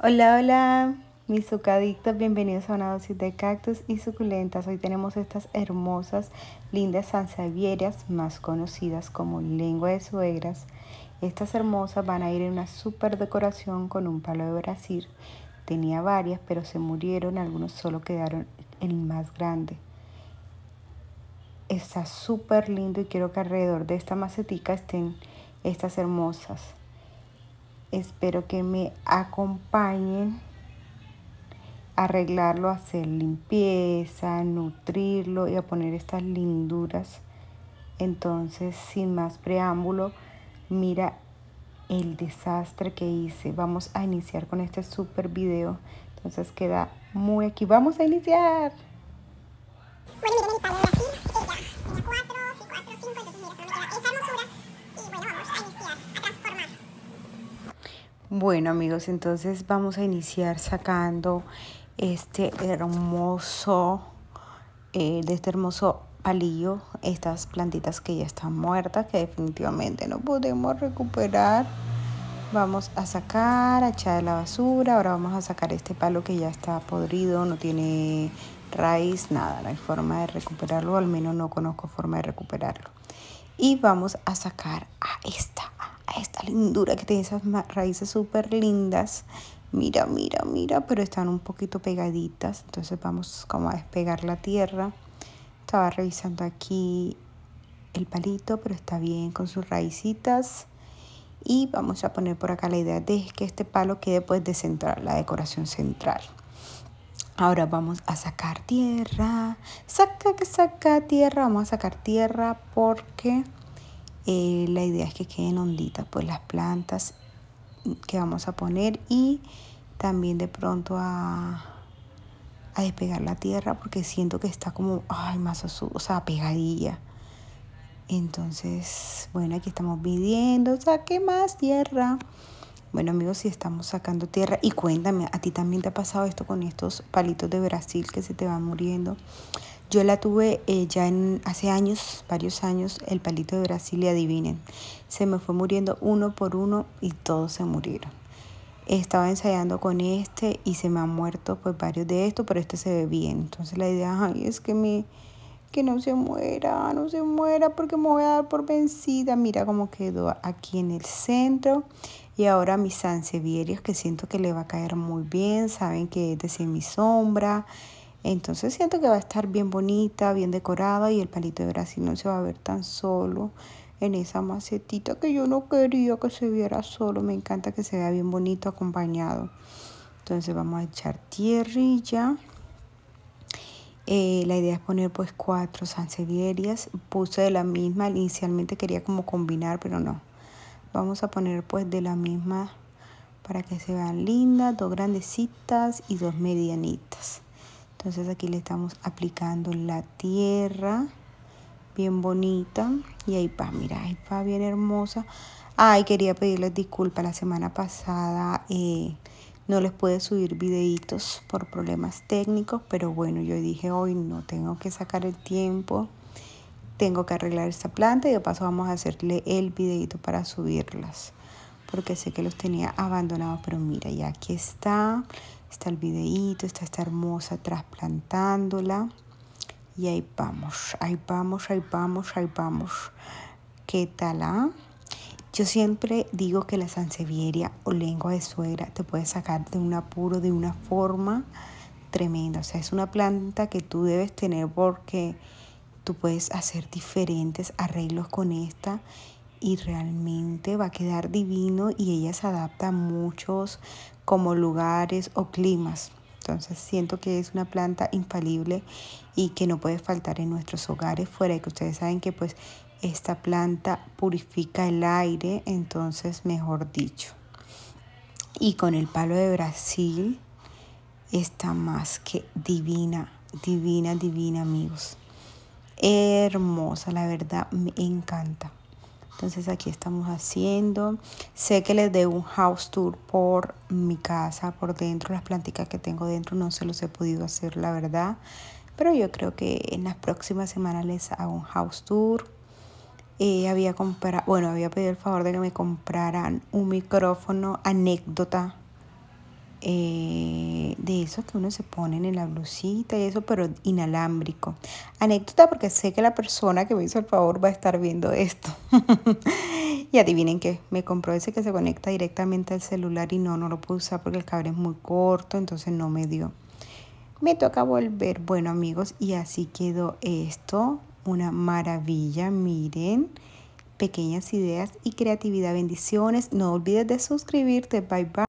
Hola, hola, mis sucaditos, bienvenidos a una dosis de cactus y suculentas. Hoy tenemos estas hermosas, lindas sansevierias más conocidas como lengua de suegras. Estas hermosas van a ir en una super decoración con un palo de Brasil. Tenía varias, pero se murieron, algunos solo quedaron el más grande. Está súper lindo y quiero que alrededor de esta macetica estén estas hermosas Espero que me acompañen a arreglarlo, a hacer limpieza, a nutrirlo y a poner estas linduras. Entonces, sin más preámbulo, mira el desastre que hice. Vamos a iniciar con este super video. Entonces queda muy aquí. ¡Vamos a iniciar! Bueno amigos, entonces vamos a iniciar sacando este hermoso, eh, de este hermoso palillo, estas plantitas que ya están muertas, que definitivamente no podemos recuperar. Vamos a sacar, a echar la basura, ahora vamos a sacar este palo que ya está podrido, no tiene raíz, nada, no hay forma de recuperarlo, al menos no conozco forma de recuperarlo. Y vamos a sacar a esta esta lindura que tiene esas raíces súper lindas. Mira, mira, mira, pero están un poquito pegaditas. Entonces vamos como a despegar la tierra. Estaba revisando aquí el palito, pero está bien con sus raícitas. Y vamos a poner por acá la idea de que este palo quede pues de central, la decoración central. Ahora vamos a sacar tierra. Saca que saca tierra. Vamos a sacar tierra porque eh, la idea es que queden onditas pues las plantas que vamos a poner y también de pronto a, despegar la tierra porque siento que está como, ay, más azul o sea, pegadilla. Entonces, bueno, aquí estamos midiendo, saque más tierra. Bueno amigos, si estamos sacando tierra y cuéntame, ¿a ti también te ha pasado esto con estos palitos de Brasil que se te van muriendo? Yo la tuve eh, ya en, hace años, varios años, el palito de Brasil y adivinen, se me fue muriendo uno por uno y todos se murieron. Estaba ensayando con este y se me han muerto pues varios de estos, pero este se ve bien. Entonces la idea es que me que no se muera, no se muera porque me voy a dar por vencida. Mira cómo quedó aquí en el centro. Y ahora mis ansevierios que siento que le va a caer muy bien, saben que es de semi sombra entonces siento que va a estar bien bonita, bien decorada y el palito de Brasil no se va a ver tan solo en esa macetita que yo no quería que se viera solo. Me encanta que se vea bien bonito acompañado. Entonces vamos a echar tierrilla. Eh, la idea es poner pues cuatro sansevierias. Puse de la misma, inicialmente quería como combinar, pero no. Vamos a poner pues de la misma para que se vean lindas, dos grandecitas y dos medianitas. Entonces aquí le estamos aplicando la tierra bien bonita y ahí va, mira, ahí va bien hermosa. Ay, quería pedirles disculpas, la semana pasada eh, no les pude subir videitos por problemas técnicos, pero bueno, yo dije hoy no tengo que sacar el tiempo, tengo que arreglar esta planta y de paso vamos a hacerle el videito para subirlas porque sé que los tenía abandonados, pero mira, ya aquí está. Está el videíto, está esta hermosa trasplantándola. Y ahí vamos, ahí vamos, ahí vamos, ahí vamos. ¿Qué tal? Ah? Yo siempre digo que la sansevieria o lengua de suegra te puede sacar de un apuro de una forma tremenda. O sea, es una planta que tú debes tener porque tú puedes hacer diferentes arreglos con esta y realmente va a quedar divino y ella se adapta a muchos como lugares o climas. Entonces siento que es una planta infalible y que no puede faltar en nuestros hogares, fuera de que ustedes saben que pues esta planta purifica el aire, entonces mejor dicho. Y con el palo de Brasil está más que divina, divina, divina amigos. Hermosa, la verdad me encanta. Entonces aquí estamos haciendo. Sé que les dé un house tour por mi casa, por dentro, las plantitas que tengo dentro. No se los he podido hacer, la verdad. Pero yo creo que en las próximas semanas les hago un house tour. Eh, había comprado, bueno, había pedido el favor de que me compraran un micrófono anécdota eh, de eso que uno se pone en la blusita y eso, pero inalámbrico. Anécdota porque sé que la persona que me hizo el favor va a estar viendo esto. y adivinen qué, me compró ese que se conecta directamente al celular y no, no lo puedo usar porque el cable es muy corto, entonces no me dio. Me toca volver. Bueno amigos, y así quedó esto. Una maravilla, miren pequeñas ideas y creatividad. Bendiciones. No olvides de suscribirte. Bye bye.